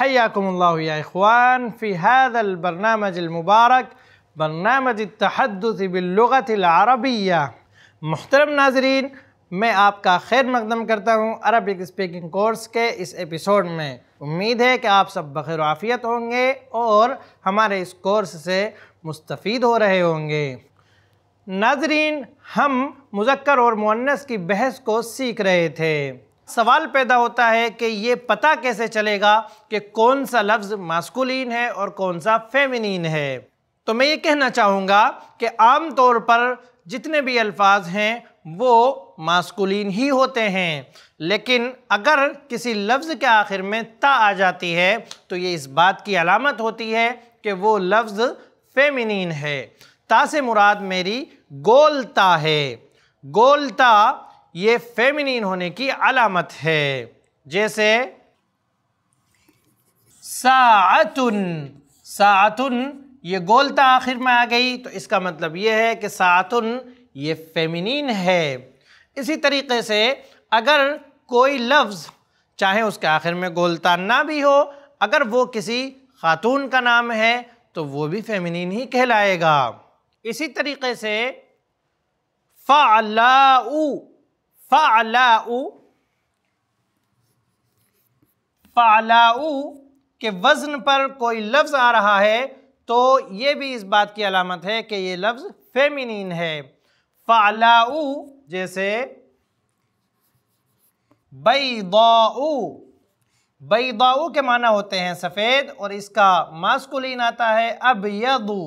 हयाकुमल्लाख्वान फ़ी हैदल बरनामज मुबारक बरनामज तहदस बिल्लुतरबिया महतरम नाजरीन मैं आपका खैर मकदम करता हूँ अरबिक स्पीकिंग कोर्स के इस एपिसोड में उम्मीद है कि आप सब बखैर आफियत होंगे और हमारे इस कोर्स से मुस्तफ़ हो रहे होंगे नाजरीन हम मुजक्र और मुन्नस की बहस को सीख रहे थे सवाल पैदा होता है कि ये पता कैसे चलेगा कि कौन सा लफ्ज़ मास्कुलिन है और कौन सा फेमिनिन है तो मैं ये कहना चाहूँगा कि आम तौर पर जितने भी अल्फाज हैं वो मास्कुलिन ही होते हैं लेकिन अगर किसी लफ्ज़ के आखिर में ता आ जाती है तो ये इस बात की अलामत होती है कि वो लफ्ज़ फेमिनिन है ता से मुराद मेरी गोलता है गोलता ये फेमिनिन होने की अलामत है जैसे सातुन सातुन ये गोलता आखिर में आ गई तो इसका मतलब ये है कि सातुन ये फेमिनिन है इसी तरीके से अगर कोई लफ्ज़ चाहे उसके आखिर में गोलता ना भी हो अगर वो किसी खातून का नाम है तो वो भी फेमिनिन ही कहलाएगा इसी तरीके से फ़ाला फ़लाऊ फ़लाऊ के वज़न पर कोई लफ्ज़ आ रहा है तो ये भी इस बात की अलामत है कि ये लफ्ज़ फेमिनिन है फ़लाऊ जैसे बैदाऊ बईदाऊ के माना होते हैं सफ़ेद और इसका मास्कुलिन आता है अब यदू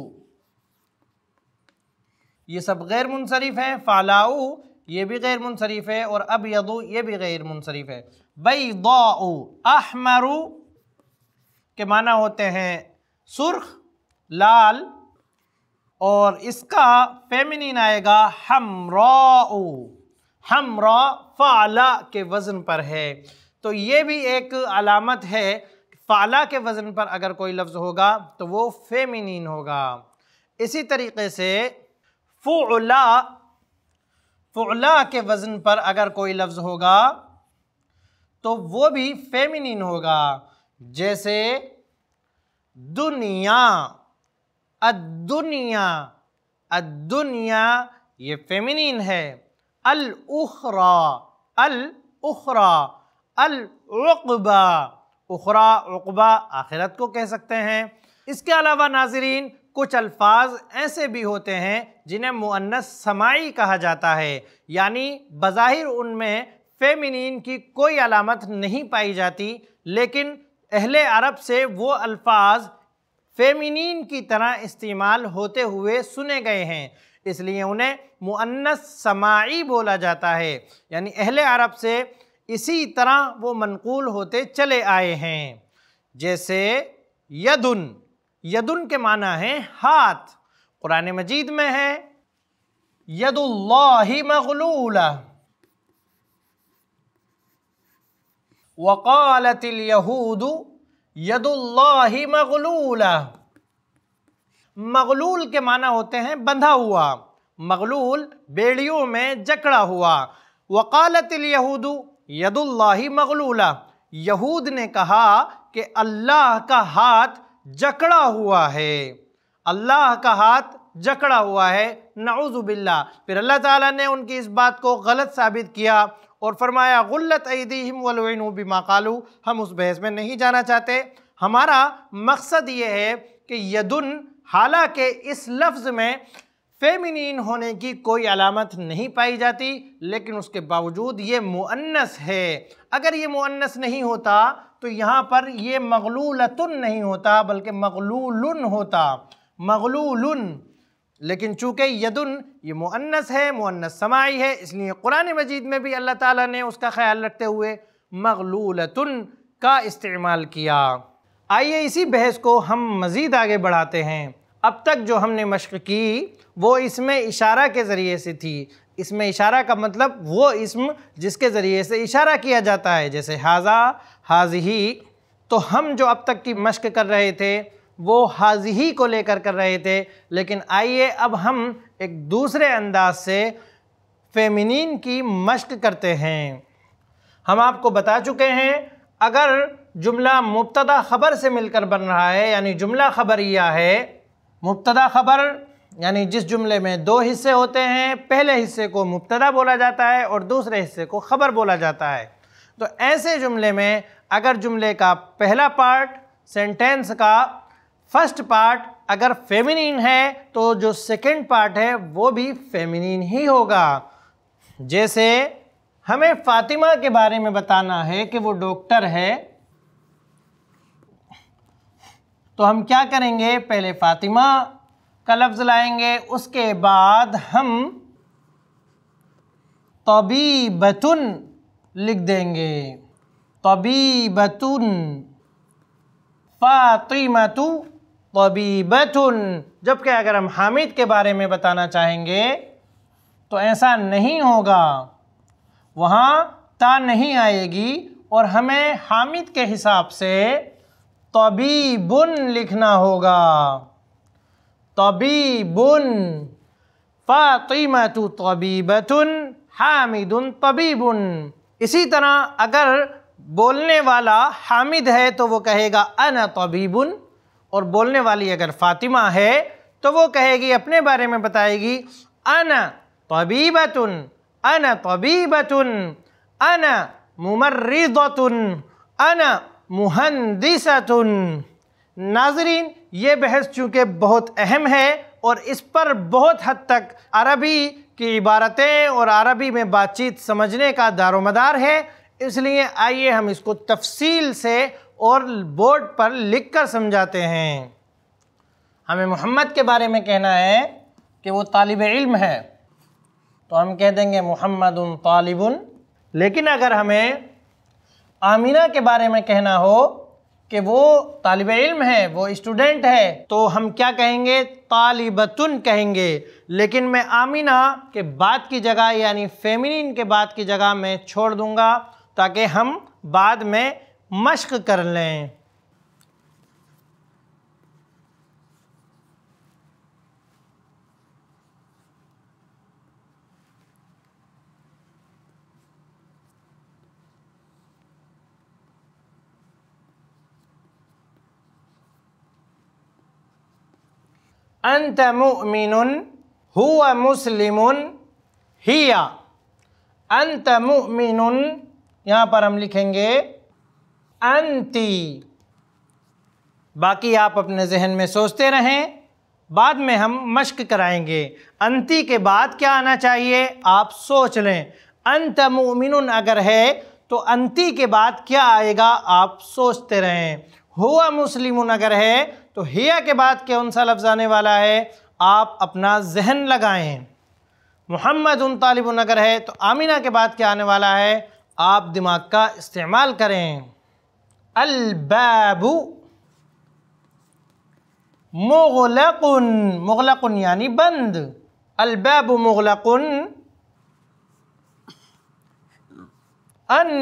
ये सब गैर मुनसरफ हैं फ़ालाऊ ये भी गैर मुनसरफ है और अब यदो ये भी गैर मुनसरफ है बई दो अहमरू के माना होते हैं सुर्ख लाल और इसका फेमिनिन आएगा हमरा हमरा फ़ाला के वज़न पर है तो ये भी एक अलामत है फ़ाला के वज़न पर अगर कोई लफ्ज़ होगा तो वो फेमिनिन होगा इसी तरीके से फ़ुला फ़ुला के वज़न पर अगर कोई लफ्ज़ होगा तो वो भी फेमिनिन होगा जैसे दुनिया अदुनिया अदुनिया ये फेमिनिन है अल उखरा अल उखरा अल उकबा उखरा उकबा आखिरत को कह सकते हैं इसके अलावा नाजरीन कुछ अल्फाज ऐसे भी होते हैं जिन्हें मुअन्नस समाई कहा जाता है यानी बज़ाहिर उनमें फेमिनिन की कोई अलामत नहीं पाई जाती लेकिन अहले अरब से वो अल्फाज फेमिनिन की तरह इस्तेमाल होते हुए सुने गए हैं इसलिए उन्हें मुअन्नस समाई बोला जाता है यानी अहले अरब से इसी तरह वो मनकूल होते चले आए हैं जैसे यदुन यदुन के माना है हाथ कुरान मजीद में है यदुल्लाहि मगलूला वकालतिल यहूदु यदुल्लाहि मगलूला मगलूल के माना होते हैं बंधा हुआ मगलूल बेड़ियों में जकड़ा हुआ वकालतिल यहूदु यदुल्ला मगलूला यहूद ने कहा कि अल्लाह का हाथ जकड़ा हुआ है अल्लाह का हाथ जकड़ा हुआ है नाउजुबिल्ला फिर अल्लाह ताला ने उनकी इस बात को गलत साबित किया और फरमाया गलत ईदीम वलवैन बिमाकालू हम उस बहस में नहीं जाना चाहते हमारा मकसद ये है कि यदुन हालांकि इस लफ्ज़ में फेमिनिन होने की कोई अलामत नहीं पाई जाती लेकिन उसके बावजूद ये मुअन्नस है अगर ये मुअन्नस नहीं होता तो यहाँ पर ये मगलूलतुन नहीं होता बल्कि मगलूल होता मगलूल लेकिन चूँकि यदुन ये मुअन्नस है मुअन्नस समाई है इसलिए कुरान मजीद में भी अल्लाह ताला ने उसका ख्याल रखते हुए मगलूलतुन का इस्तेमाल किया आइए इसी बहस को हम मज़ीद आगे बढ़ाते हैं अब तक जो हमने मशक़ की वो इसमें इशारा के ज़रिए से थी इसमें इशारा का मतलब वो इसम जिसके ज़रिए से इशारा किया जाता है जैसे हाजा हाजही तो हम जो अब तक की मश्क कर रहे थे वो हाजही को लेकर कर रहे थे लेकिन आइए अब हम एक दूसरे अंदाज से फेमिनिन की मश्क करते हैं हम आपको बता चुके हैं अगर जुमला मुबतदा ख़बर से मिलकर बन रहा है यानी जुमला ख़बर यह है मुबतदा ख़बर यानी जिस जुमले में दो हिस्से होते हैं पहले हिस्से को मुबतदा बोला जाता है और दूसरे हिस्से को ख़बर बोला जाता है तो ऐसे जुमले में अगर जुमले का पहला पार्ट सेंटेंस का फर्स्ट पार्ट अगर फेमिनिन है तो जो सेकंड पार्ट है वो भी फेमिनिन ही होगा जैसे हमें फातिमा के बारे में बताना है कि वो डॉक्टर है तो हम क्या करेंगे पहले फातिमा का लफ्ज़ लाएंगे उसके बाद हम तबीबतुन लिख देंगे तबीबतुन फ़ातिमतु तबीबतुन जबकि अगर हम हामिद के बारे में बताना चाहेंगे तो ऐसा नहीं होगा वहाँ ता नहीं आएगी और हमें हामिद के हिसाब से तबीबुन लिखना होगा तबीबुन फ़ातिमतु तबीबतुन हामिदुन तबीबुन इसी तरह अगर बोलने वाला हामिद है तो वो कहेगा अन तबीबुन और बोलने वाली अगर फ़ातिमा है तो वो कहेगी अपने बारे में बताएगी अन तबीबतुन अन तबीबतुन अन मुमर्रदतन अन मुहंदिसतुन नाजरीन ये बहस चूँकि बहुत अहम है और इस पर बहुत हद तक अरबी की इबारतें और अरबी में बातचीत समझने का दारोमदार है इसलिए आइए हम इसको तफसील से और बोर्ड पर लिख कर समझाते हैं हमें मोहम्मद के बारे में कहना है कि वो तालब इल्म है तो हम कह देंगे मोहम्मद उन तालिबन लेकिन अगर हमें आमीना के बारे में कहना हो कि वो तालब इल्म है वो स्टूडेंट है तो हम क्या कहेंगे तालिबतन कहेंगे लेकिन मैं आमीना के बाद की जगह यानी फेमिनिन के बाद की जगह मैं छोड़ दूंगा ताकि हम बाद में मश्क कर लें अंत मुमिन हुआ मुस्लिम हिया अंत मुमिन यहाँ पर हम लिखेंगे अंति बाकी आप अपने जहन में सोचते रहें बाद में हम मश्क कराएंगे अंति के बाद क्या आना चाहिए आप सोच लें अंत मोमिन अगर है तो अंति के बाद क्या आएगा आप सोचते रहें हुआ मुस्लिम अगर है तो हिया के बाद कौन सा लफ्ज़ आने वाला है आप अपना जहन लगाएं मोहम्मद उन तालिब अगर है तो आमिना के बाद क्या आने वाला है आप दिमाग का इस्तेमाल करें अलबाबू मुगलकुन मुगलकुन यानी बंद अलबैब मुगलकुन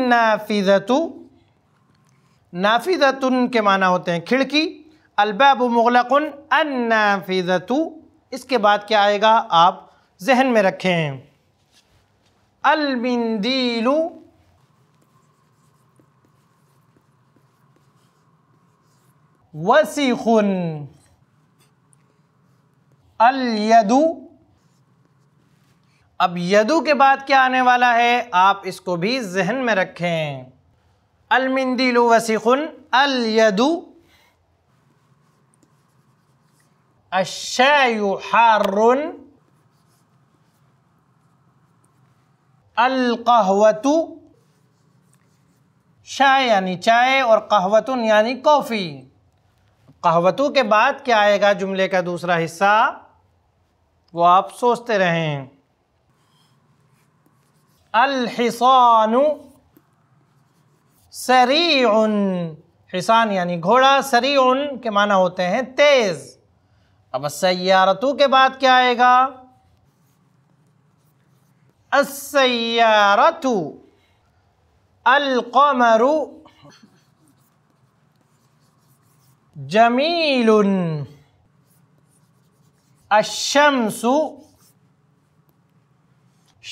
नाफिजतु नाफिजतुन के माना होते हैं खिड़की अलबैब मुगलकुन अन नाफिजतु इसके बाद क्या आएगा आप जहन में रखें अलबिंदीलू वसीखुन अल यदु अब यदु के बाद क्या आने वाला है आप इसको भी जहन में रखें अलमिंदिलु वसीखुन अल यदु अशयु हारुन अलकहवतु शाय यानी चाय और कहवतुन यानी कॉफ़ी कहावतों के बाद क्या आएगा जुमले का दूसरा हिस्सा वो आप सोचते रहें अलहसान सरी उन हिसान यानी घोड़ा सरी उन के माना होते हैं तेज़ अब सैारतों के बाद क्या आएगा अल अलकमरु जमील अशमसु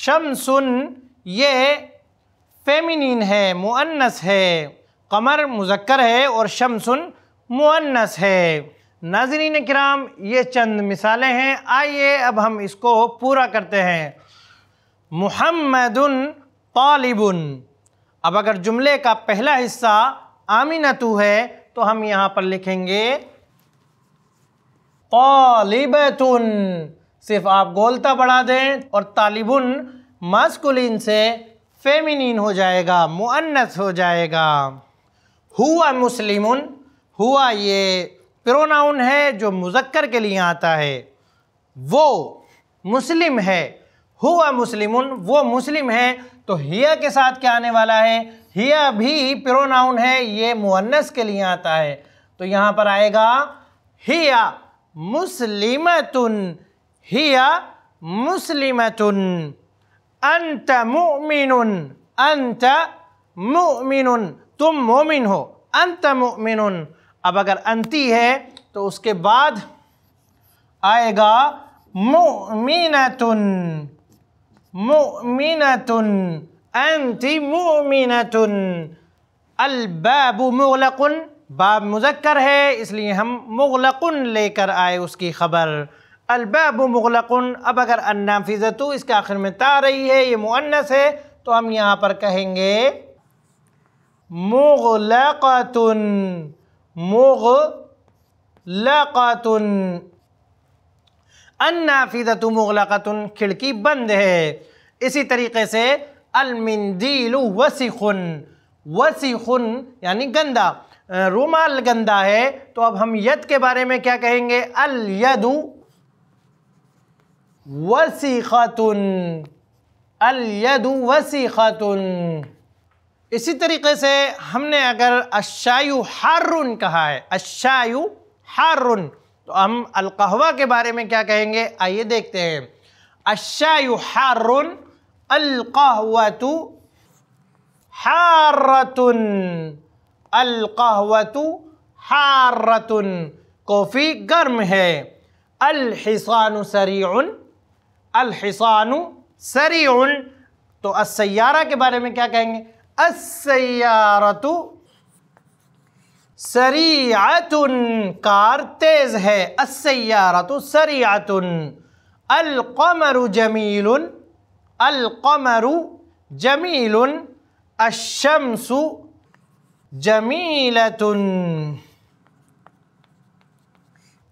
शमसुन ये फेमिनिन है मुअन्नस है कमर मुजक्कर है और शमसुन मुअन्नस है नाजरीन कराम ये चंद मिसालें हैं आइए अब हम इसको पूरा करते हैं मुहम्मदुन तालिबुन अब अगर जुमले का पहला हिस्सा आमिनतु है तो हम यहां पर लिखेंगे तालिबतुन सिर्फ आप गोलता बढ़ा दें और तालिबुन मस्कुलिन से फेमिनिन हो जाएगा मुअन्नस हो जाएगा हुआ मुस्लिम हुआ ये प्रोनाउन है जो मुजक्कर के लिए आता है वो मुस्लिम है हुआ मुस्लिम वो मुस्लिम है तो हिया के साथ क्या आने वाला है हिया भी प्रोनाउन है ये मुअन्नस के लिए आता है तो यहाँ पर आएगा हिया मुस्लिमतुन हिया मुस्लिमतुन अंत मोमिन अंत मोमिन तुम मोमिन हो अंत मोमिन अब अगर अंती है तो उसके बाद आएगा मुमिनतुन مؤمنة أنت مؤمنة الباب مغلق باب مذکر ہے اس لیے ہم مغلقن لے کر آئے اس کی خبر الباب مغلقن اب اگر النافذتو اس کے آخر میں تا رہی ہے یہ مؤنث ہے تو ہم یہاں پر کہیں گے مغلقتن مغلقتن अन्नाफिदत मुगलकतुन खिड़की बंद है इसी तरीके से अलमिंदील वसीखुन वसीखुन यानी गंदा रुमाल गंदा है तो अब हम यद के बारे में क्या कहेंगे अल यदु खातुन अल यदु खातुन इसी तरीके से हमने अगर अशायु हारुन कहा है अशायु हारुन तो हम अलकहवा के बारे में क्या कहेंगे आइए देखते हैं अशायुहारुन अलकहवतु हारतुन अलकहवतु हारतुन कॉफ़ी गर्म है अलहिसानु सरीउन अलहिसानु सरीउन तो असैारा के बारे में क्या कहेंगे असारतु सरियातुन कार तेज़ है असैारत सरियातुन अलकमरु जमील अलकमरु जमील अशमसु जमीलतुन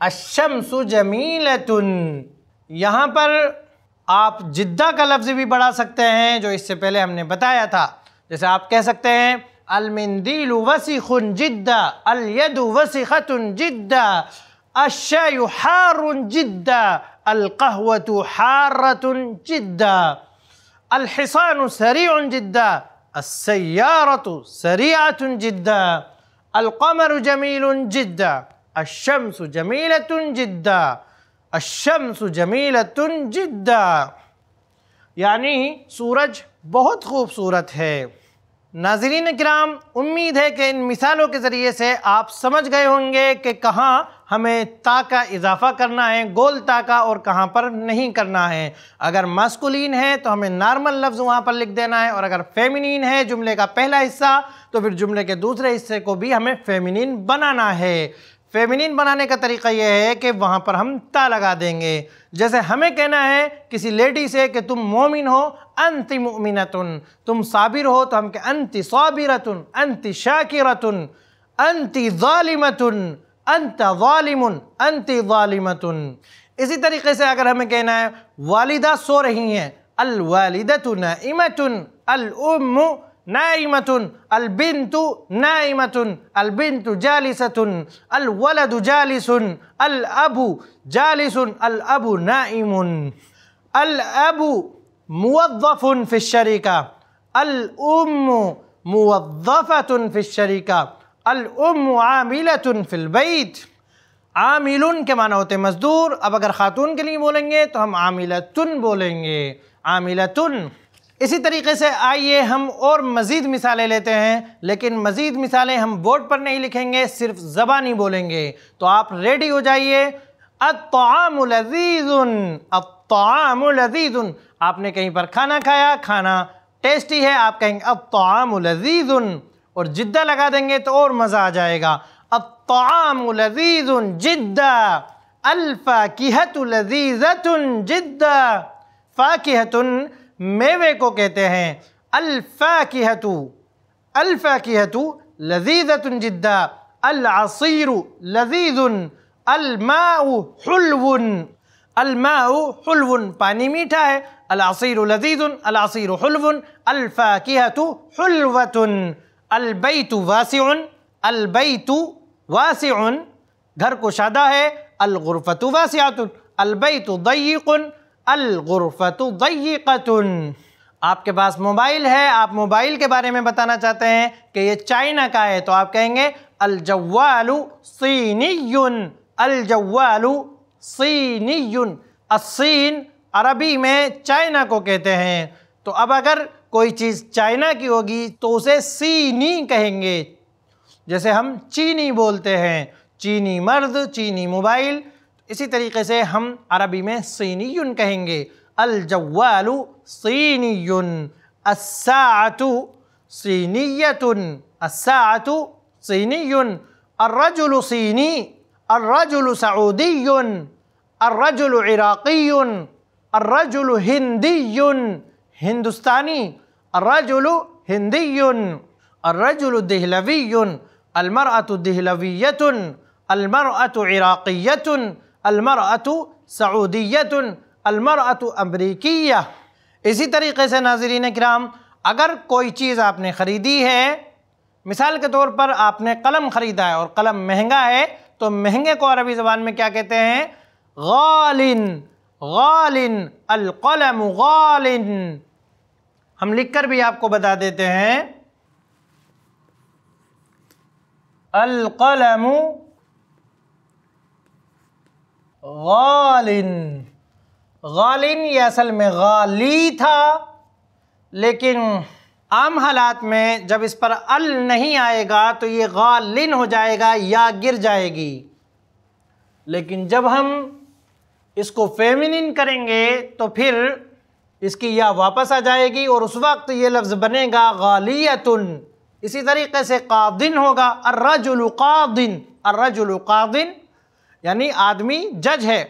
अशमसु जमीलतुन यहाँ पर आप जिद्दा का लफ्ज़ भी बढ़ा सकते हैं जो इससे पहले हमने बताया था जैसे आप कह सकते हैं المنديل وسخ جدا اليد وسخة جدا الشاي حار جدا القهوة حارة جدا الحصان سريع جدا السيارة سريعة جدا القمر جميل جدا الشمس جميلة جدا الشمس جميلة جدا يعني سورج بہت خوبصورت ہے नाजरीन कराम उम्मीद है कि इन मिसालों के ज़रिए से आप समझ गए होंगे कि कहाँ हमें ता का इजाफा करना है गोल ता का और कहाँ पर नहीं करना है अगर मास्कुलिन है तो हमें नॉर्मल लफ्ज़ वहाँ पर लिख देना है और अगर फेमिनिन है जुमले का पहला हिस्सा तो फिर जुमले के दूसरे हिस्से को भी हमें फेमिनिन बनाना है फेमिनिन बनाने का तरीका यह है कि वहाँ पर हम ता लगा देंगे जैसे हमें कहना है किसी लेडी से कि तुम मोमिन हो अंति मोमिनतुन तुम साबिर हो तो हम कह अंति साबिरतुन अंति शाकिरतुन अंति ालिमतुन अंत वालिमुन अंति वालिमतुन इसी तरीके से अगर हमें कहना है वालिदा सो रही हैं अल वालिदतुन इमतुन अल उम्मु نائمة البنت نائمة البنت جالسة الولد جالس الأب جالس الأب نائم الأب موظف في الشركة الأم موظفة في الشركة الأم عاملة في البيت عامل के ہوتے مزدور اب اگر خاتون کے खातून بولیں گے تو ہم عاملتن بولیں گے عاملتن इसी तरीके से आइए हम और मज़ीद मिसालें लेते हैं लेकिन मज़ीद मिसालें हम बोर्ड पर नहीं लिखेंगे सिर्फ ज़बानी बोलेंगे तो आप रेडी हो जाइए अतआमज़ीज़ुन अतआमज़ीज़ुन आपने कहीं पर खाना खाया खाना टेस्टी है आप कहेंगे अतआमज़ीज़ुन और जिद्दा लगा देंगे तो और मज़ा आ जाएगा अतआमज़ीज़ुन जिद्दा अल्फ़ाकिहतुलज़ीज़तुन जिद्दा फ़ाकिहतुन मेवे को कहते हैं अल्फा की हतु अल्फ़ाकिहतु अल्फ़ाकिहतु लजीज़तुन जिद्दा अलअसीरु लजीज़ुन अलमाउ हलवन अलमाउ हलवन पानी मीठा है अलअसीरु लजीज़ुन अलअसीरु हलवन अल्फ़ाकिहतु हलवतुन अलबैतु वासिउन अलबैतु वासिउन घर शादा है अलगुरफ़तु वासियातुन अलबैतु दय्यकुन अलगुरफत दैकतन आपके पास मोबाइल है आप मोबाइल के बारे में बताना चाहते हैं कि ये चाइना का है तो आप कहेंगे अलजवालू सीनीन सीनी सीनीन असीन अरबी में चाइना को कहते हैं तो अब अगर कोई चीज़ चाइना की होगी तो उसे सीनी कहेंगे जैसे हम चीनी बोलते हैं चीनी मर्द चीनी मोबाइल اسی طریقے سے ہم عربی میں سینیون کہیں گے الجوال سینیون الساعة سینیت الساعة سینیون الرجل سینی الرجل سعودی الرجل عراقی الرجل ہندی ہندوستانی الرجل ہندی الرجل دہلوی المرأة دہلویت المرأة عراقیت المرأة عراقیت अलमरअतु सऊदीत अलमरअतु अमरीकी इसी तरीके से नाजरीन कराम अगर कोई चीज़ आपने ख़रीदी है मिसाल के तौर पर आपने कलम ख़रीदा है और कलम महंगा है तो महंगे को अरबी ज़बान में क्या कहते हैं गालिन गालिन अलकलम गालिन हम लिखकर भी आपको बता देते हैं अलकलम गालिन गालिन ये असल में गाली था लेकिन आम हालात में जब इस पर अल नहीं आएगा तो ये गालिन हो जाएगा या गिर जाएगी लेकिन जब हम इसको फेमिनिन करेंगे तो फिर इसकी या वापस आ जाएगी और उस वक्त ये लफ्ज़ बनेगा गालियतुन इसी तरीके से कादिन होगा अर्रजुल कादिन अर्रजुल कादिन यानी आदमी जज है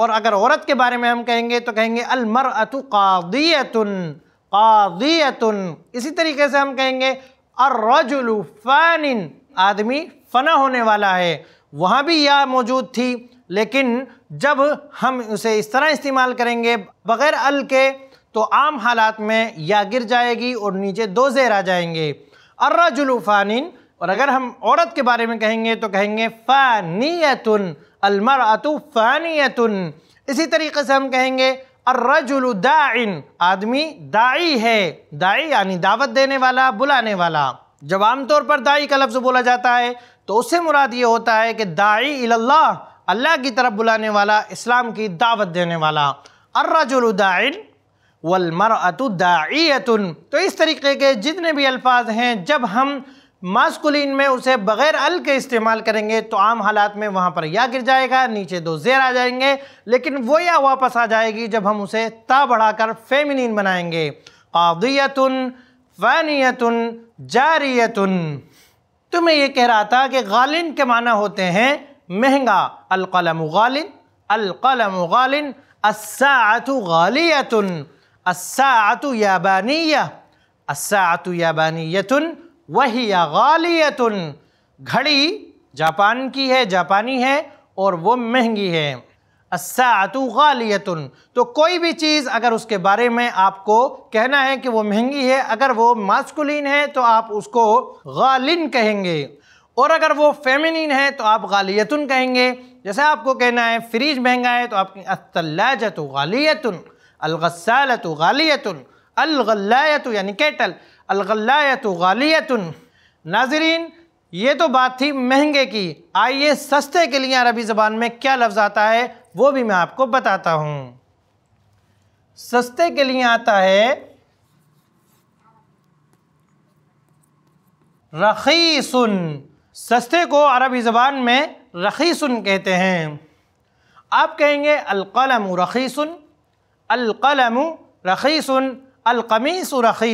और अगर औरत के बारे में हम कहेंगे तो कहेंगे अलमर अतु कादियतुन कादियतुन इसी तरीके से हम कहेंगे अर्रजुलु फ़ानिन आदमी फना होने वाला है वहाँ भी यह मौजूद थी लेकिन जब हम उसे इस तरह इस्तेमाल करेंगे बग़ैर अल के तो आम हालात में या गिर जाएगी और नीचे दो जेर आ जाएंगे अर्रजुलु फ़ानिन और अगर हम औरत के बारे में कहेंगे तो कहेंगे फ़ानियतुन अलमर अतु फ़ानियतुन इसी तरीके से हम कहेंगे अर्रजुल दाइन आदमी दाई है दाई यानी दावत देने वाला बुलाने वाला जब आमतौर पर दाई का लफ्ज़ बोला जाता है तो उससे मुराद ये होता है कि दाई इल्ला अल्लाह की तरफ बुलाने वाला इस्लाम की दावत देने वाला अर्रजुल दाइन वलमर अतु दाइयतुन तो इस तरीके के जितने भी अल्फाज हैं जब हम मास्कुलिन में उसे बग़ैर अल के इस्तेमाल करेंगे तो आम हालात में वहाँ पर या गिर जाएगा नीचे दो जेर आ जाएंगे लेकिन वो या वापस आ जाएगी जब हम उसे ता बढ़ाकर फेमिनिन बनाएंगे कादियतुन फ़ानियतुन जारियतुन तो मैं ये कह रहा था कि गालिन के माना होते हैं महंगा अलकलम गालिन अलकलम गालिन अस्सातु गालियतुन अस्सातु याबानिया अस्सातु याबानियतुन वही या घड़ी जापान की है जापानी है और वो महंगी है असातु गालियत तो कोई भी चीज़ अगर उसके बारे में आपको कहना है कि वो महंगी है अगर वो मास्कुलिन है तो आप उसको गालिन कहेंगे और अगर वो फेमिनिन है तो आप गालियतुन कहेंगे जैसे आपको कहना है फ्रिज महंगा है तो आप अतलाजत गालियत अलगसालत गालियत अलगलायत यानी केटल अलगल्लात गालियत नाजरीन ये तो बात थी महंगे की आइए सस्ते के लिए अरबी ज़बान में क्या लफ्ज़ आता है वो भी मैं आपको बताता हूँ सस्ते के लिए आता है सुन सस्ते को अरबी ज़बान में सुन कहते हैं आप कहेंगे अलकलम रखीसुन अलकलम रखीसुन अलकमीस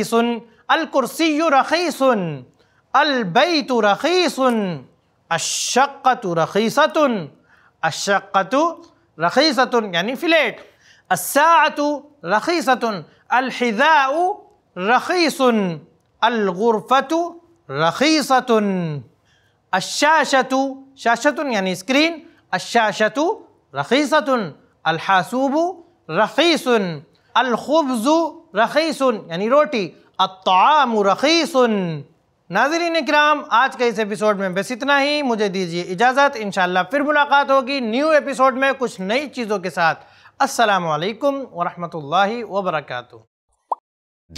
सुन الكرسي رخيص البيت رخيص الشقة رخيصة الشقة رخيصة يعني فليت الساعة رخيصة الحذاء رخيص الغرفة رخيصة الشاشة شاشة يعني سكرين الشاشة رخيصة الحاسوب رخيص الخبز رخيص يعني روتي अताम नाजरीन कराम आज के इस एपिसोड में बस इतना ही मुझे दीजिए इजाज़त इन फिर मुलाकात होगी न्यू एपिसोड में कुछ नई चीज़ों के साथ असलकम वरहमल वरक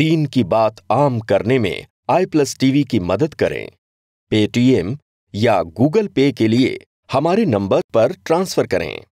दीन की बात आम करने में आई प्लस टीवी की मदद करें पेटीएम या गूगल पे के लिए हमारे नंबर पर ट्रांसफ़र करें